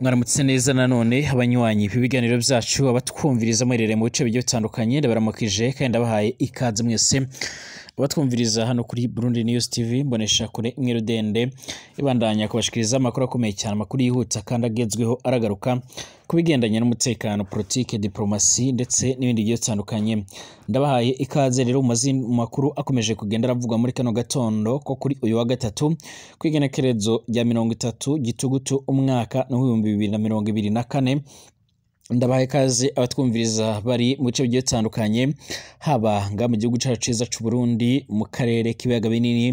mwaramutse neza nanone abanywanyi ibiganiro byacu abatwumviriza mwerere mu bice bigiye bitandukanye ndabaramukije kandi ndabahaye ikaze mwese batwumviriza hano kuri Burundi News TV mbonesha kure mwiru ibandanya kubashikiriza amakuru akomeye cyane amakuru yihuta kandi agezweho aragaruka ku bigendanye n'umutekano politike diplomasi ndetse n'ibindi bigiye bitandukanye ndabahaye ikaze rero mu makuru akomeje kugenda aravugwa muri kano gatondo ko kuri uyu wa gatatu ku igenekerezo rya mirongo itatu gitugutu umwaka n'ibihumbi bibiri na mirongo ibiri na kane ndabaha ikaze abatwumviriza bari mu bice bigiye bitandukanye haba nga mu gihugu cyacu cyiza cy'u Burundi mu karere k'ibiyaga binini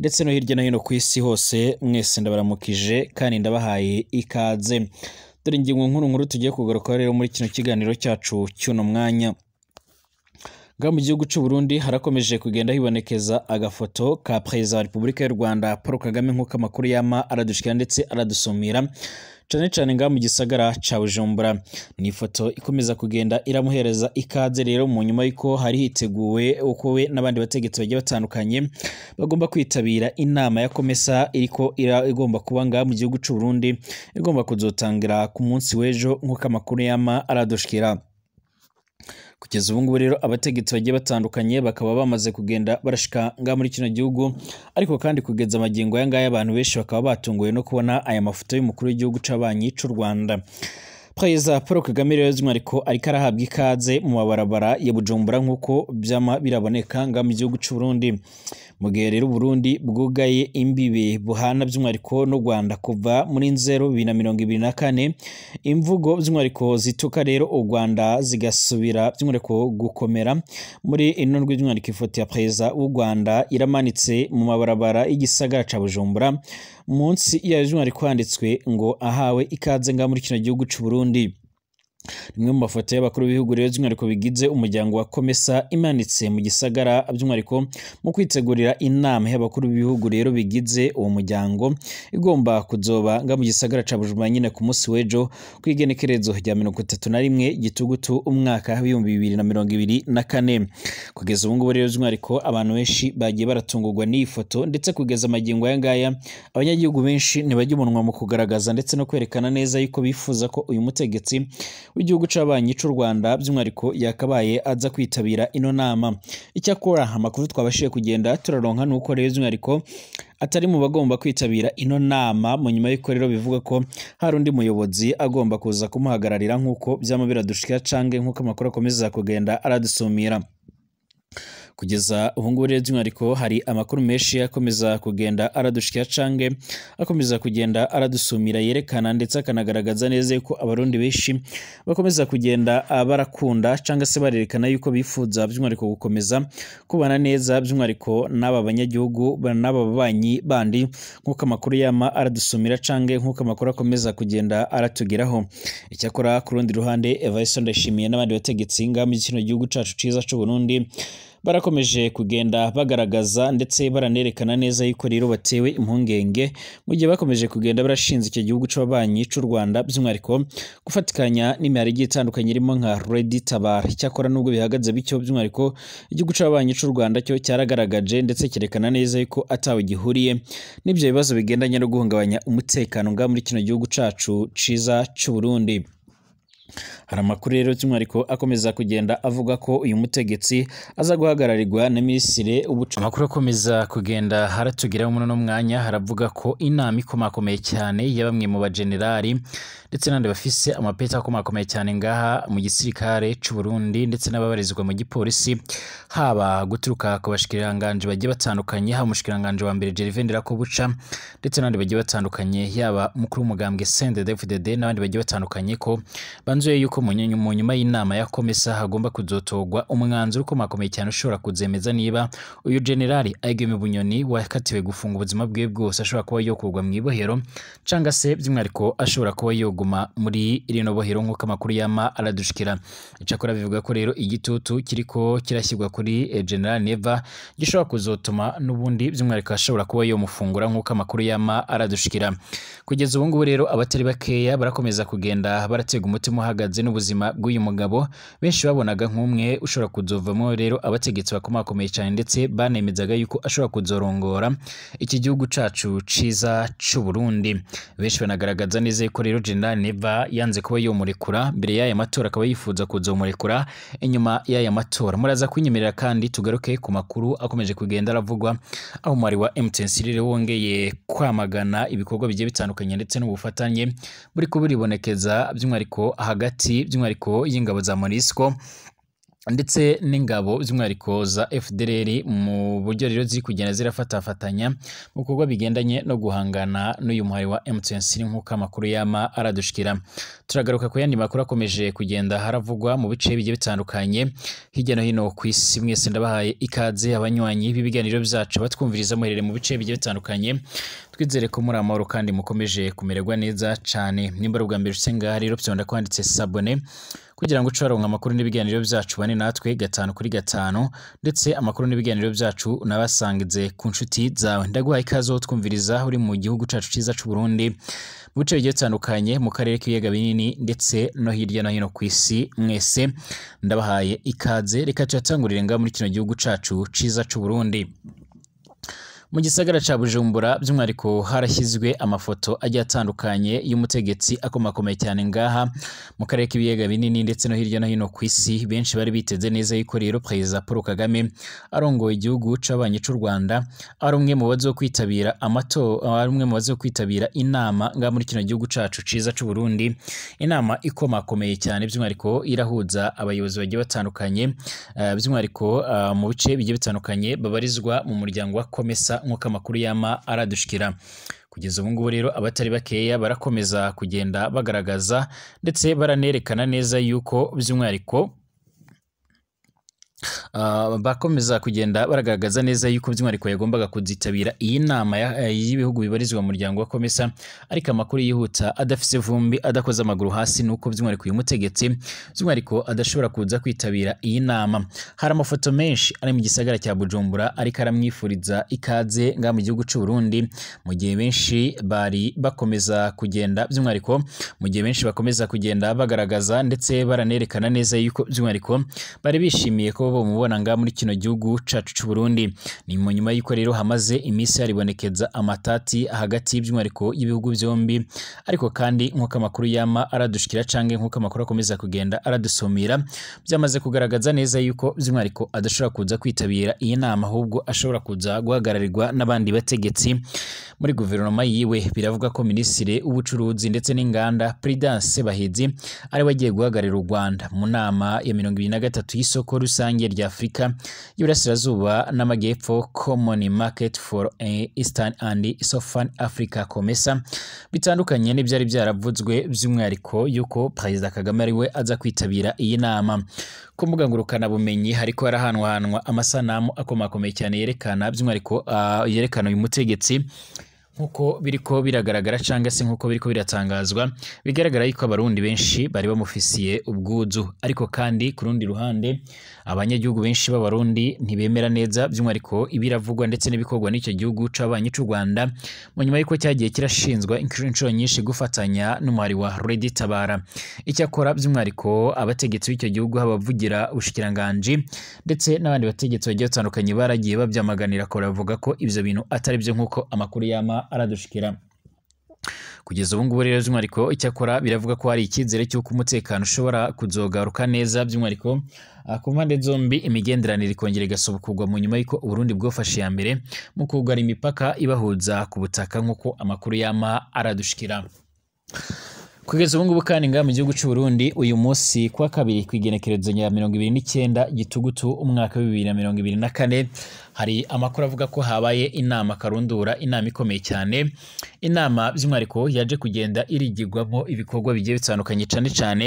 ndetse no hirya no hino ku isi hose mwese ndabaramukije kandi ndabahaye ikaze dore ingingo nkuru nkuru tugiye kugaruka rero muri kino kiganiro cyacu cy'uno mwanya nga mu gihugu cy'u Burundi harakomeje kugenda hibonekeza agafoto ka perezida wa repubulika y'u Rwanda Paul Kagame nk'uko amakuru yama aradushikira ndetse aradusumira cyane cyane ngaha mu gisagara cya bujumbura ni ifoto ikomeza kugenda iramuhereza ikaze rero mu nyuma y'uko hari hiteguwe uko we n'abandi bategetsi bagiye batandukanye bagomba kwitabira inama ya komesa iriko igomba kuba ngaha mu gihugu cy'u Burundi igomba kuzotangira ku munsi w'ejo nk'uko amakuru yama aradushikira kugeza ubu ngubu rero abategetsi bagiye batandukanye bakaba bamaze kugenda barashika ngaha muri kino gihugu ariko kandi kugeza amagingo aya ngaya abantu benshi bakaba batunguwe no kubona aya mafoto y'umukuru w'igihugu c'abanyi cy'u Rwanda perezida paul kagame rero by'umwihariko ariko arahabwa ikaze mu mabarabara ya bujumbura nk'uko byama biraboneka nga mu gihugu cy'u burundi mu gihe rero uburundi bwugaye imbibi buhana by'umwihariko n'u rwanda kuva muri nzero bibiri na mirongo ibiri na kane imvugo by'umwihariko zituka rero u rwanda zigasubira by'umwihariko gukomera muri ino ndwi by'umwihariko ifoto ya perezida w'u rwanda iramanitse mu mabarabara y'igisagara ca bujumbura munsi yayo by'umwihariko handitswe ngo ahawe ikaze nga muri kino gihugu cy'u burundi rimwe mu mafoto y'abakuru b'ibihugu rero by'umwihariko bigize umuryango wa komesa imanitse mu gisagara by'umwihariko mu kwitegurira inama y'abakuru b'ibihugu rero bigize uwo muryango igomba kuzoba nga mu gisagara ca Bujumbura nyine ku munsi w'ejo ku igenekerezo rya mirongo itatu na rimwe gitugutu umwaka w'ibihumbi bibiri na mirongo ibiri na kane kugeza ubu ngubu rero by'umwihariko abantu benshi bagiye baratungurwa n'iyi foto ndetse kugeza amagingo aya ngaya abanyagihugu benshi ntibajya umunwa mu kugaragaza ndetse no kwerekana neza yuko bifuza ko uyu mutegetsi w'igihugu cy'abanyi cy'u Rwanda by'umwihariko yakabaye aza kwitabira ino nama icyakora amakuru twabashije kugenda turaronka nuko rero by'umwihariko atari mu bagomba kwitabira ino nama mu nyuma y'uko rero bivuga ko hari undi muyobozi agomba kuza kumuhagararira nk'uko byama biradushika cange nk'uko amakuru akomeza kugenda aradusumira kugeza ubu ngubu rero by'umwihariko hari amakuru menshi akomeza kugenda aradushikira cange akomeza kugenda aradusumira yerekana ndetse akanagaragaza neza yuko abarundi benshi bakomeza kugenda ah, barakunda cyangwa se barerekana yuko bifuza by'umwihariko gukomeza kubana neza by'umwihariko n'aba banyagihugu n'aba babanyi bandi nk'uko amakuru yama aradusumira cange nk'uko amakuru akomeza kugenda aratugeraho icyakora ku rundi ruhande evariste ndashimiye n'abandi bategetsi ingamba z'ikino gihugu cyacu cyiza cy'u Burundi barakomeje kugenda bagaragaza ndetse baranerekana neza yuko rero batewe impungenge mu gihe bakomeje kugenda barashinze icyo gihugu cy'ababanyi cy'u Rwanda by'umwihariko gufatikanya n'imibare igiye itandukanye irimo nka Reddit Tabara icyakora nubwo bihagaze bityo by'umwihariko igihugu cy'ababanyi cy'u Rwanda cyo cyaragaragaje ndetse cyerekana neza yuko atawe gihuriye n'ibyo bibazo bigendanye no guhungabanya umutekano ngaha muri kino gihugu cyacu cyiza cy'u Burundi hari amakuru rero by'umwihariko akomeza kugenda avuga ko uyu mutegetsi aza guhagararirwa na minisitiri w'ubucuruzi amakuru akomeza kugenda haratugira muri uno mwanya haravuga ko inama ikomakomeye cyane ya bamwe mu bajenerali ndetse n'abandi bafise amapeti akomakomeye cyane ngaha mu gisirikare cy'u Burundi ndetse n'ababarizwa mu gipolisi haba guturuka ku bashikiranganje bagiye batandukanye haba umushikiranganje wa mbere Gervais buca ndetse n'abandi bagiye batandukanye yaba mukuru w'umugambwe Sende David n'abandi bagiye batandukanye ko yanzuye yuko mu nyuma y'inama ya komesa hagomba kuzotogwa umwanzuro ukomakomeye cyane ushobora kuzemeza niba uyu generali Aigeme Bunyoni wakatiwe gufunga ubuzima bwe bwose ashobora kuba yokurwa mu ibohero cyangwa se by'umwihariko ashobora kuba yoguma muri rino bohero nk'uko amakuru yama aradushikira icyakora bivuga ko rero igitutu kiriko kirashyirwa kuri eh, generali Neva gishobora kuzotuma n'ubundi by'umwihariko ashobora kuba yomufungura nk'uko amakuru yama aradushikira kugeza ubu ngubu rero abatari bakeya barakomeza kugenda baratega umutima ahagaze n'ubuzima bw'uyu mugabo benshi babonaga nk'umwe ushobora kuzovamo rero abategetsi bakomakomeye cyane ndetse banemezaga yuko ashobora kuzorongora iki gihugu cyacu ciza cy'u Burundi benshi banagaragaza neza yuko rero General Neva yanze kuba yomurekura mbere y'aya matora akaba yifuza kuzomurekura inyuma y'aya matora muraza kwinyemerera kandi tugaruke ku makuru akomeje kugenda aravugwa aho umwari wa MTN rero wongeye kwamagana ibikorwa bigiye bitandukanye ndetse n'ubufatanye buri kuburibonekeza by'umwihariko aha hagati by'umwihariko y'ingabo za Monisco ndetse n'ingabo by'umwihariko za FDLR mu buryo rero ziri kugenda zirafatafatanya mu bikorwa bigendanye no guhangana n'uyu muhari wa m nk'uko amakuru yama aradushikira turagaruka ku yandi makuru akomeje kugenda haravugwa mu bice bigiye bitandukanye hirya no hino ku isi mwese ndabahaye ikaze abanywanyi b'ibiganiro byacu batwumviriza muherere mu bice bigiye bitandukanye twizere ko muri amahoro kandi mukomeje kumererwa neza cyane nimba ari ubwa mbere ushyize ngaha rero byonda kwanditse sabone kugira ngo uce waronka amakuru n'ibiganiro byacu bane natwe gatanu kuri gatanu ndetse amakuru n'ibiganiro byacu unabasangize ku nshuti zawe ndaguhaye ikaze wo twumviriza uri mu gihugu cyacu cyiza cy'u Burundi mu bice bigiye bitandukanye mu karere k'ibiyaga binini ndetse no hirya no hino ku isi mwese ndabahaye ikaze reka tuyatangurire ngaha muri kino gihugu cyacu cyiza cy'u mu gisagara cya bujumbura by'umwihariko harashyizwe amafoto agiye atandukanye y'umutegetsi akomakomeye cyane ngaha mu karere k'ibiyaga binini ndetse no hirya no hino ku isi benshi bari biteze neza yuko rero perezida paul kagame arongoye igihugu cy'abanyi cy'u rwanda ari umwe mu bazo kwitabira amato ari umwe mu wo kwitabira inama ngaha muri kino gihugu cyacu cyiza cy'u Burundi inama ikomakomeye cyane by'umwihariko irahuza abayobozi bagiye batandukanye eh, by'umwihariko eh, mu bice bigiye bitandukanye babarizwa mu muryango wa komesa nk'uko amakuru yama aradushikira kugeza ubu ngubu rero abatari bakeya barakomeza kugenda bagaragaza ndetse baranerekana neza yuko by'umwihariko Ah, bakomeza kugenda baragaragaza neza yuko by'umwihariko yagombaga kuzitabira iyi nama eh, y'ibihugu bibarizwa mu muryango wa komesa ariko amakuru yihuta adafise vumbi adakoze amaguru hasi nuko by'umwihariko uyu mutegetsi by'umwihariko adashobora kuza kwitabira iyi nama hari amafoto menshi ari mu gisagara cya bujumbura ariko aramwifuriza ikaze nga mu gihugu cy'u mu gihe benshi bari bakomeza kugenda by'umwihariko mu gihe benshi bakomeza kugenda bagaragaza ndetse baranerekana neza yuko by'umwihariko bari bishimiye ko bomubona ngaha muri kino gihugu cacu c'u Burundi ni mu nyuma y'uko rero hamaze iminsi haribonekeza amatati hagati y'iby'umwihariko y'ibihugu byombi ariko kandi nk'uko amakuru yama aradushikira canke nk'uko amakuru akomeza kugenda aradusomera byamaze kugaragaza neza yuko by'umwihariko adashobora kuza kwitabira iyi nama ahubwo ashobora kuza guhagararirwa n'abandi bategetsi muri guverinoma yiwe biravuga ko minisitiri w'ubucuruzi ndetse n'inganda Prudence Bahezi ari we agiye guhagararira u Rwanda mu nama ya mirongo ibiri na gatatu y'isoko rusange ishinge rya afurika y'iburasirazuba n'amajyepfo common market for eastern and southern africa comesa bitandukanye n'ibyari byaravuzwe by'umwihariko y'uko perezida kagame ari we aza kwitabira iyi nama ku mbuga ngurukanabumenyi hariko harahanwahanwa amasanamu akomakomeye cyane yerekana by'umwihariko uh, yerekana uyu mutegetsi nk'uko biri ko biragaragara cyangwa se nk'uko biri biratangazwa bigaragara yuko abarundi benshi bari bamufisiye ubwuzu ariko kandi ku rundi ruhande abanyagihugu benshi b'abarundi ntibemera neza by'umwihariko ibiravugwa ndetse n'ibikorwa n'icyo gihugu cy'abanyi cy'u Rwanda mu nyuma y'uko cyagiye kirashinzwa inshuro nyinshi gufatanya n'umwari wa Redi Tabara icyakora by'umwihariko abategetsi b'icyo gihugu habavugira ubushikiranganje ndetse n'abandi bategetsi bagiye batandukanye baragiye babyamaganira ko bavuga ko ibyo bintu atari byo nk'uko amakuru y'ama aradushikira kugeza ubu ngubu rero by'umwihariko icyakora biravuga ko hari icyizere cy'uko umutekano ushobora kuzogaruka neza by'umwihariko ah, ku mpande zombi imigenderanire ikongera igasubukugwa mu nyuma y'uko uburundi bwofashe iya mbere mu kugara imipaka ibahuza ku butaka nk'uko amakuru yama aradushikira kugeza ubu ngubu kandi ngaha mu gihugu cy'u Burundi uyu munsi kwa kabiri ku igenekerezo rya mirongo ibiri n'icyenda gitugutu umwaka wa bibiri na mirongo ibiri na kane hari amakuru avuga ko habaye inama karundura inama ikomeye cyane inama by'umwihariko yaje kugenda irigirwamo ibikorwa bigiye bitandukanye cyane cyane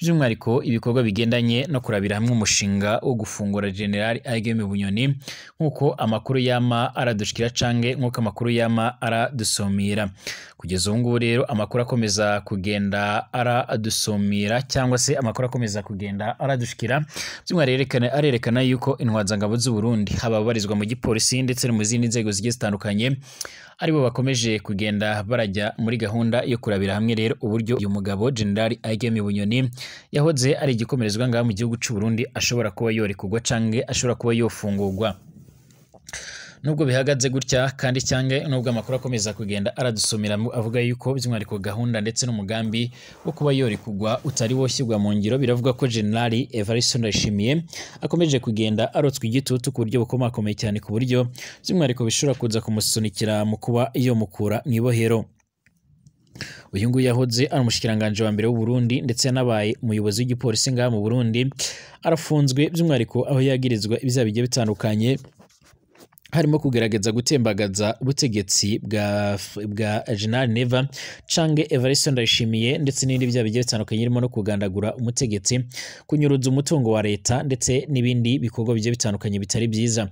by'umwihariko ibikorwa bigendanye no kurabira hamwe umushinga wo gufungura general ageme bunyoni nk'uko amakuru yama aradushikira cange nk'uko amakuru yama aradusomira kugeza ubu ngubu rero amakuru akomeza kugenda aradusomira cyangwa se amakuru akomeza kugenda aradushikira by'umwihariko arerekana yuko intwazangabo z'u Burundi haba yoherezwa mu gipolisi ndetse no mu zindi nzego zigiye zitandukanye aribo bakomeje kugenda barajya muri gahunda yo kurabira hamwe rero uburyo uyu mugabo General Agemi Bunyoni yahoze ari igikomerezwa ngaha mu gihugu cy'u Burundi ashobora kuba yorekurwa canke ashobora kuba yofungurwa Nubwo bihagaze gutya kandi cyangwa nubwo amakuru akomeza kugenda aradusomera avuga yuko by'umwihariko gahunda ndetse n'umugambi wo kuba yori kugwa utari woshyirwa mu ngiro biravuga ko General Evariste Ndayishimiye akomeje kugenda arotswa igitutu ku buryo bukomakomeye cyane ku buryo by'umwihariko bishobora kuza kumusunikira mu kuba yomukura mu ibohero uyu nguyu yahoze ari umushikiranganji wa mbere w'u Burundi ndetse yanabaye umuyobozi w'igipolisi ngaha mu Burundi arafunzwe by'umwihariko aho yagirizwa ibyaha bigiye bitandukanye harimo kugerageza gutembagaza ubutegetsi bwa jenali neva cange evariste ndayishimiye ndetse n'ibindi byaha bigiye bitandukanye birimo no kugandagura umutegetsi kunyuruza umutungo wa leta ndetse n'ibindi bikorwa bigiye bitandukanye bitari byiza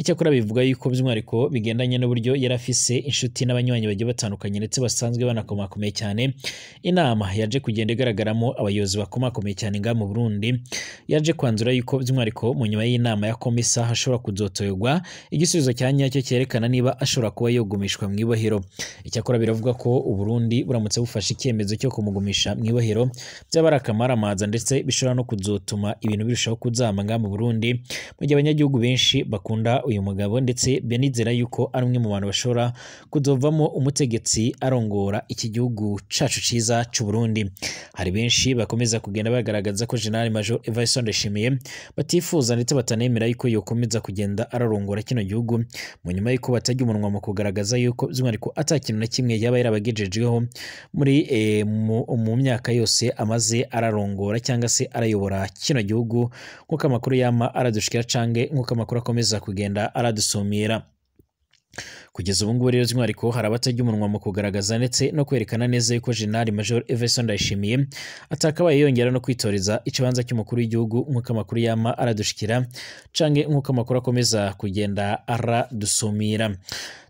icyakora bivuga yuko by'umwihariko bigendanye n'uburyo yari afise inshuti n'abanywanyi bagiye batandukanye ndetse basanzwe banakomakomeye cyane inama yaje kugenda igaragaramo abayobozi bakomakomeye cyane ngaha mu burundi yaje kwanzura yuko by'umwihariko mu nyuma y'inama ya komisa hashobora kuzotorerwa igisubizo igisubizo cya nyacyo cyerekana niba ashobora kuba yogumishwa mu ibahiro icyakora biravuga ko uburundi buramutse bufashe icyemezo cyo kumugumisha mu ibahiro byaba ari akamaramamaza ndetse bishobora no kuzotuma ibintu birushaho kuzamba mu burundi mu gihe abanyagihugu benshi bakunda uyu mugabo ndetse benizera yuko ari umwe mu bantu bashobora kuzovamo umutegetsi arongora iki gihugu cacu cyiza cy'uburundi hari benshi bakomeza kugenda bagaragaza ko general major evariste batifuza ndetse batanemera yuko yokomeza kugenda ararongora kino gihugu mu nyuma y'uko batajya umunwa mu kugaragaza yuko by'umwihariko atakintu na kimwe yaba yarabagejejeho muri eh, mu myaka yose amaze ararongora cyangwa se arayobora kino gihugu nk'uko amakuru yama aradushikira cyangwa nk'uko amakuru akomeza kugenda aradusumira kugeza ubu ngubu rero by'umwihariko hari abatajya umunwa mu kugaragaza ndetse no kwerekana neza yuko jenerali major everson ndayishimiye atakabaye yongera no kwitoreza ikibanza cy'umukuru w'igihugu nk'uko amakuru yama aradushikira cange nk'uko amakuru akomeza kugenda aradusumira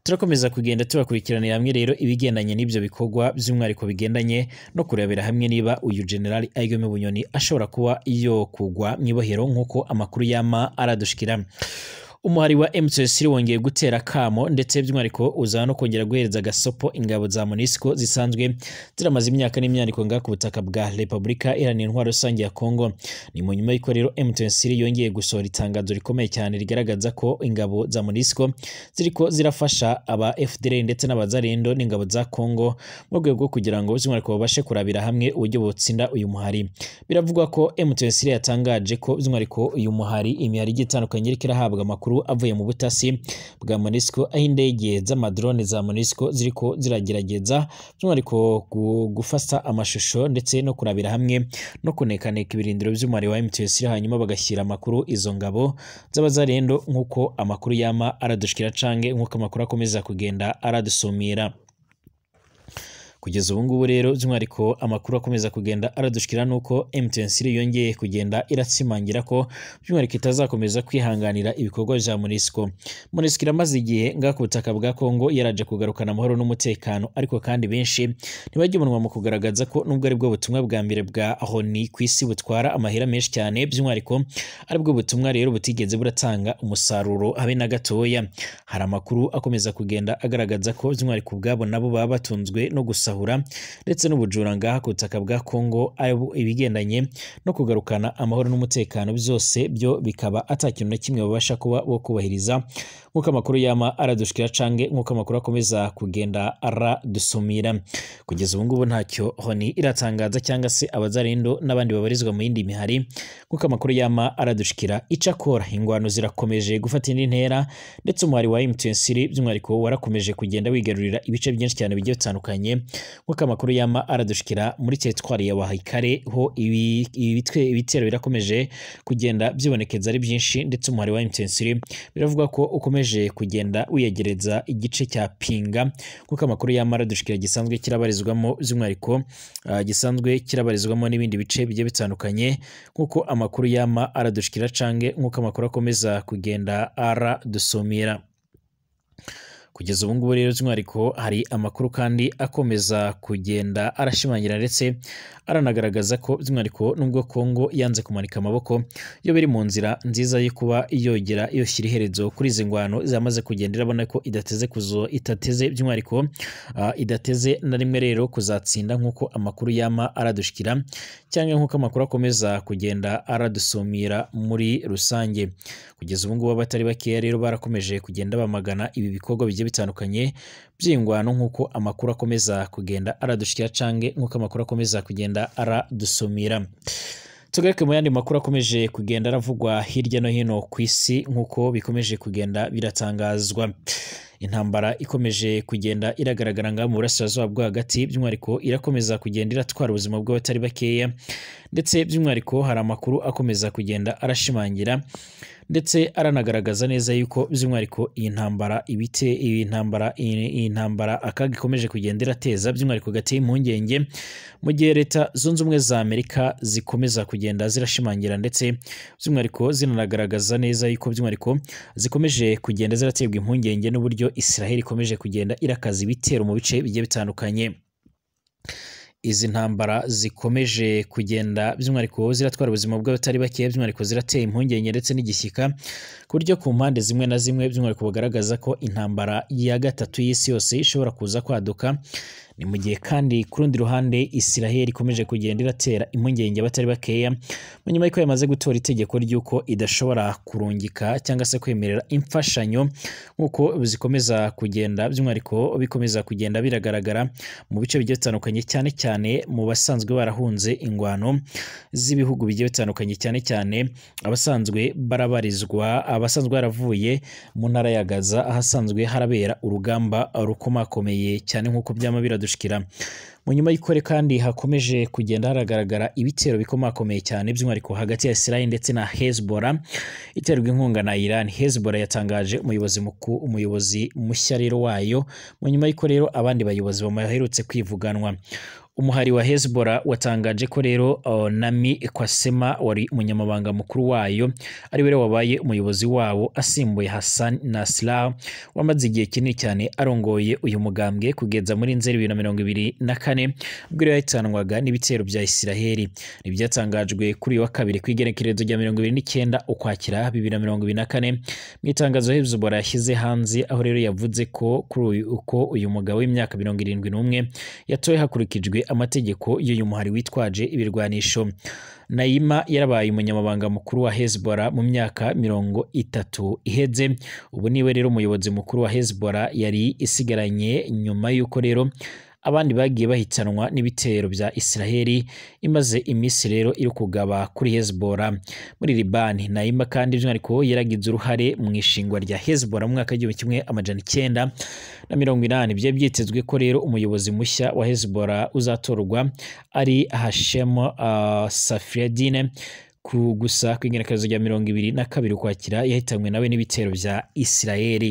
turakomeza kugenda tubakurikiranira hamwe rero ibigendanye n'ibyo bikorwa by'umwihariko bigendanye no kurebera hamwe niba uyu generali ayigome bunyoni ashobora kuba yo kugwa mu ibohero nk'uko amakuru yama aradushikira umuhari wa m wongeye gutera kamo ndetse by'umwihariko uza no kongera guhereza gasopo ingabo za MONUSCO zisanzwe ziramaze imyaka n'imyaniko ngaha ku butaka bwa Repubulika iranira Intwaro Rusange ya Congo ni mu nyuma y'uko rero m yongeye gusohora itangazo rikomeye cyane rigaragaza ko ingabo za MONUSCO ziriko zirafasha aba FDL ndetse n'abazarendo n'ingabo za Congo mu rwego rwo kugira ngo by'umwihariko babashe kurabira hamwe uburyo butsinda uyu muhari biravugwa ko m yatangaje ko by'umwihariko uyu muhari imihari igitandukanye iriko irahabwa amakuru avuye mu butasi bwa Monisco aho indege z'amadrone za Monisco ziriko ziragerageza by'umwihariko gufata amashusho ndetse no kurabira hamwe no kunekaneka ibirindiro by'umubare wa MTS hanyuma bagashyira amakuru izo ngabo z'abazarendo nk'uko amakuru yama aradushikira cange nk'uko amakuru akomeza kugenda aradusumira kugeza ubu ngubu rero by'umwihariko amakuru akomeza kugenda aradushikira ni uko MTN Siri yongeye kugenda iratsimangira ko by'umwihariko itazakomeza kwihanganira ibikorwa bya Monisco. Monisco iramaze igihe ngaha ku butaka bwa Kongo yaraje kugarukana amahoro n'umutekano ariko kandi benshi ntibajya umunwa mu kugaragaza ko nubwo ari bwo butumwa bwa mbere bwa honi ku isi butwara amahera menshi cyane by'umwihariko ari bwo butumwa rero butigeze buratanga umusaruro habe na gatoya. Hari amakuru akomeza kugenda agaragaza ko by'umwihariko ubwabo nabo baba batunzwe no gusaho gusahura ndetse n'ubujura ngahakutaka bwa Congo ibigendanye no kugarukana amahoro n'umutekano byose byo bikaba atakintu na kimwe babasha kuba bo kubahiriza nk'uko amakuru yama aradushikira canke nk'uko amakuru akomeza kugenda aradusumira kugeza ubu ngubu ntacyo honi iratangaza cyangwa se abazarindo n'abandi babarizwa mu yindi mihari nk'uko amakuru yama aradushikira icakora ingwano zirakomeje gufata indi ntera ndetse umwari wa MTN by'umwihariko warakomeje kugenda wigarurira ibice byinshi cyane bigiye bitandukanye nk'uko amakuru yama aradushikira muri teritwari ya wahikare ho ibitero birakomeje kugenda byibonekeza ari byinshi ndetse umuhari wa mtn biravuga ko ukomeje kugenda wiyegereza igice cya pinga nk'uko amakuru yama aradushikira gisanzwe kirabarizwamo by'umwihariko ah, gisanzwe kirabarizwamo n'ibindi bice bigiye bitandukanye nk'uko amakuru yama aradushikira cange nk'uko amakuru akomeza kugenda aradusumira kugeza ubu ngubu rero by'umwihariko hari amakuru kandi akomeza kugenda arashimangira ndetse aranagaragaza ko by'umwihariko nubwo Kongo yanze kumanika amaboko yo biri mu nzira nziza yo kuba yogera yoshyira iherezo kuri izi ngwano zamaze kugenda irabona ko idateze kuzo itateze by'umwihariko idateze na rimwe rero kuzatsinda nk'uko amakuru yama aradushikira cyangwa nk'uko amakuru akomeza kugenda aradusumira muri rusange kugeza ubu ngubu abatari bakeya rero barakomeje kugenda bamagana ibi bikorwa bigiye bitandukanye no nk'uko amakuru akomeza kugenda aradushyikira cyangwa nk'uko amakuru akomeza kugenda aradusumira tugaruke mu yandi makuru akomeje kugenda aravugwa hirya no hino ku isi nk'uko bikomeje kugenda biratangazwa intambara ikomeje kugenda iragaragara ngaho mu burasirazuba bwo hagati by'umwihariko irakomeza kugenda iratwara ubuzima bw'abatari bakeya ndetse by'umwihariko hari amakuru akomeza kugenda arashimangira ndetse aranagaragaza neza yuko by'umwihariko iyi ntambara ibite iyi ntambara iyi ntambara akaga ikomeje kugenda irateza by'umwihariko gateye impungenge mu gihe leta zunze ubumwe za amerika zikomeza kugenda zirashimangira ndetse by'umwihariko zinagaragaza neza yuko by'umwihariko zikomeje kugenda ziraterwa impungenge n'uburyo israel ikomeje kugenda irakaza ibitero mu bice bigiye bitandukanye Izi ntambara zikomeje kugenda by'umwihariko ziratwara ubuzima bw'abatari bake, by'umwihariko zirateye impungenge ndetse n'igishyika, ku buryo ku mpande zimwe na zimwe by'umwihariko bugaragaza ko intambara ya gatatu y'isi yose ishobora kuza kwaduka. ni mu gihe kandi ku rundi ruhande Isiraheli ikomeje kugenda iratera impungenge batari bakeya mu nyuma y'uko yamaze gutora itegeko ry'uko idashobora kurungika cyangwa se kwemerera imfashanyo nk'uko zikomeza kugenda by'umwihariko bikomeza kugenda biragaragara mu bice bigiye bitandukanye cyane cyane mu basanzwe barahunze ingwano z'ibihugu bigiye bitandukanye cyane cyane abasanzwe barabarizwa abasanzwe baravuye mu ntara ya Gaza ahasanzwe harabera urugamba rukomakomeye cyane nk'uko byama dushikira mu nyuma y'ikore kandi hakomeje kugenda haragaragara ibitero bikomakomeye cyane by'umwihariko hagati ya Israel ndetse na Hezbollah iterwa inkunga na Iran Hezbollah yatangaje umuyobozi mukuru umuyobozi mushya rero wayo mu nyuma y'iko rero abandi bayobozi bamaherutse kwivuganwa umuhari wa hezbola watangaje ko rero uh, Nami Kwasema wari umunyamabanga mukuru wayo ari we wabaye umuyobozi wabo asimbuye Hassan Nasrallah wamaze igihe kinini cyane arongoye uyu mugambwe kugeza muri Nzeri 2024 ubwo rero yahitanwaga n'ibitero bya Isiraheli ntibyatangajwe kuri uyu wa kabiri ku igenekerezo rya n'icyenda Ukwakira bibiri na na kane mu itangazo Hezbollah yashyize hanze aho rero yavuze ko kuri uyu uko uyu mugabo w'imyaka mirongo irindwi n'umwe yatoye hakurikijwe amategeko y'uyu muhari witwaje ibirwanisho Naima yarabaye umunyamabanga mukuru wa hezbola mu myaka mirongo itatu iheze ubu niwe rero umuyobozi mukuru wa hezbola yari isigaranye nyuma y'uko rero abandi bagiye bahitanwa n'ibitero bya Israel imaze iminsi rero iri kugaba kuri Hezbollah muri Libani Naima kandi by'umwihariko yaragize uruhare mu ishingwa rya Hezbollah mu mwaka w'igihumbi kimwe amajana icyenda na mirongo inani byari byitezwe ko rero umuyobozi mushya wa Hezbollah uzatorwa ari Hashem uh, Safieddine ku gusa ku igenekerezo rya mirongo ibiri na kabiri ukwakira yahitanywe nawe n'ibitero bya Israeli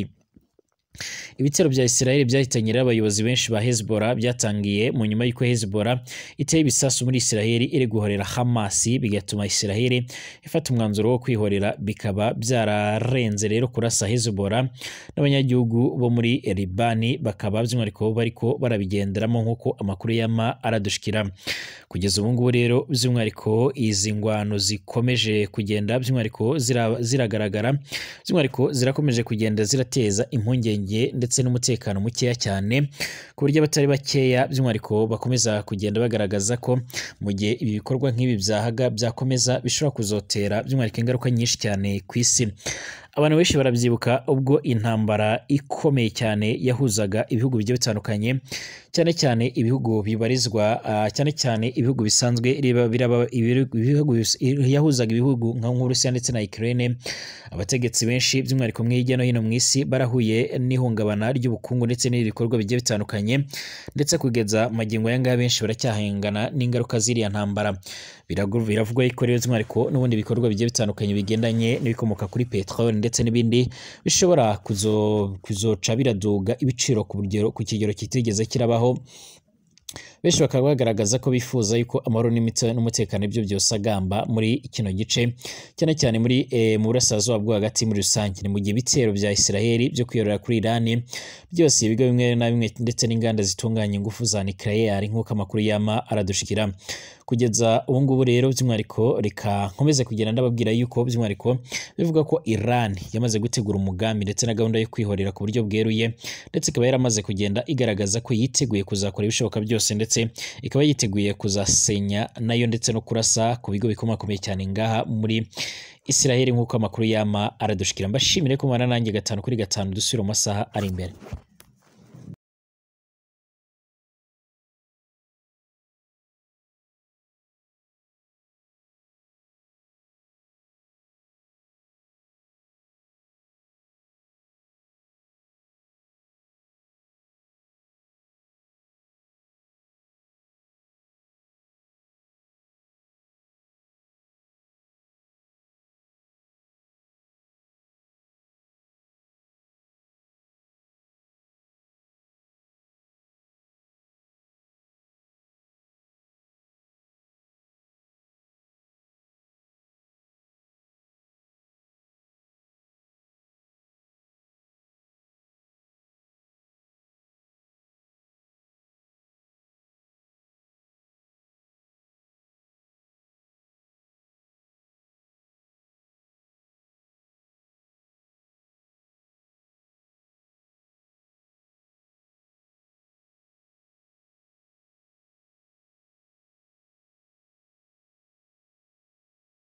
ibitero bya israel byahitanye rero abayobozi benshi ba hezbollah byatangiye mu nyuma y'uko hezbollah iteye ibisasu muri israel iri guhorera Hamasi bigatuma israel ifata umwanzuro wo kwihorera bikaba byararenze rero kurasa hezbollah n'abanyagihugu bo muri libani bakaba by'umwihariko bariko barabigenderamo nk'uko amakuru y'ama aradushikira kugeza ubu ngubu rero by'umwihariko izi ngwano zikomeje kugenda by'umwihariko ziragaragara by'umwihariko zirakomeje kugenda zirateza impungenge ndetse n'umutekano mukeya cyane ku buryo abatari bakeya by'umwihariko bakomeza kugenda bagaragaza ko mu gihe ibi bikorwa nk'ibi byahaga byakomeza bishobora kuzotera by'umwihariko ingaruka nyinshi cyane ku isi abantu benshi barabyibuka ubwo intambara ikomeye cyane yahuzaga ibihugu bigiye bitandukanye cyane cyane ibihugu bibarizwa cyane cyane ibihugu bisanzwe ibihugu yahuzaga ibihugu nka nk'Uburusiya ndetse na Ukraine abategetsi benshi by'umwihariko mwe hirya no hino mu isi barahuye n'ihungabana ry'ubukungu ndetse n'ibikorwa bigiye bitandukanye ndetse kugeza magingo aya ngaya benshi baracyahangana n'ingaruka z'iriya ntambara biravugwa yuko rero ariko n'ubundi bikorwa bigiye bitandukanye bigendanye n'ibikomoka kuri peteroli ndetse n'ibindi bishobora kuzoca biraduga ibiciro ku kigero kitigeze kirabaho benshi bakaba bagaragaza ko bifuza yuko amahoro n'umutekano ibyo byose agamba muri kino gice cyane cyane muri eh, mu burasirazuba bwo hagati muri rusange ni mu gihe ibitero bya israheli byo kwiyorera kuri irani byose ibigo bimwe na bimwe ndetse n'inganda zitunganya ingufu za nuclear nk'uko amakuru yama aradushikira kugeza ubu ngubu rero by'umwihariko reka nkomeze kugenda ndababwira yuko by'umwihariko bivuga ko Iran yamaze gutegura umugambi ndetse na gahunda yo kwihorera ku buryo bweruye ndetse ikaba yaramaze kugenda igaragaza ko yiteguye kuzakora ibishoboka byose ndetse ndetse ikaba yiteguye kuzasenya nayo ndetse no kurasa ku bigo bikomakomeye cyane ngaha muri Israel nk'uko amakuru yama aradushikira mbashimire kumana nanjye gatanu kuri gatanu dusubira mu masaha ari imbere